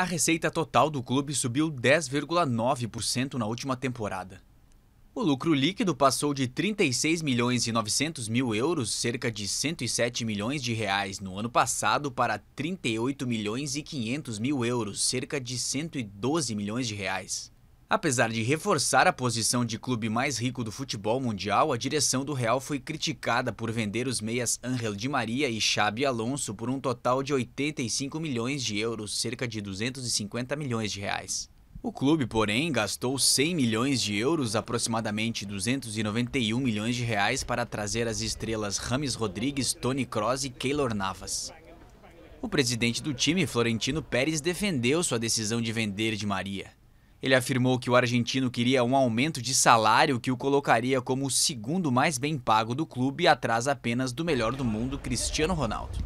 A receita total do clube subiu 10,9% na última temporada. O lucro líquido passou de 36 milhões e 900 mil euros, cerca de 107 milhões de reais no ano passado, para 38 milhões e 500 mil euros, cerca de 112 milhões de reais. Apesar de reforçar a posição de clube mais rico do futebol mundial, a direção do Real foi criticada por vender os meias Angel Di Maria e Xabi Alonso por um total de 85 milhões de euros, cerca de 250 milhões de reais. O clube, porém, gastou 100 milhões de euros, aproximadamente 291 milhões de reais, para trazer as estrelas Rames Rodrigues, Tony Kroos e Keylor Navas. O presidente do time, Florentino Pérez, defendeu sua decisão de vender Di Maria. Ele afirmou que o argentino queria um aumento de salário que o colocaria como o segundo mais bem pago do clube, atrás apenas do melhor do mundo, Cristiano Ronaldo.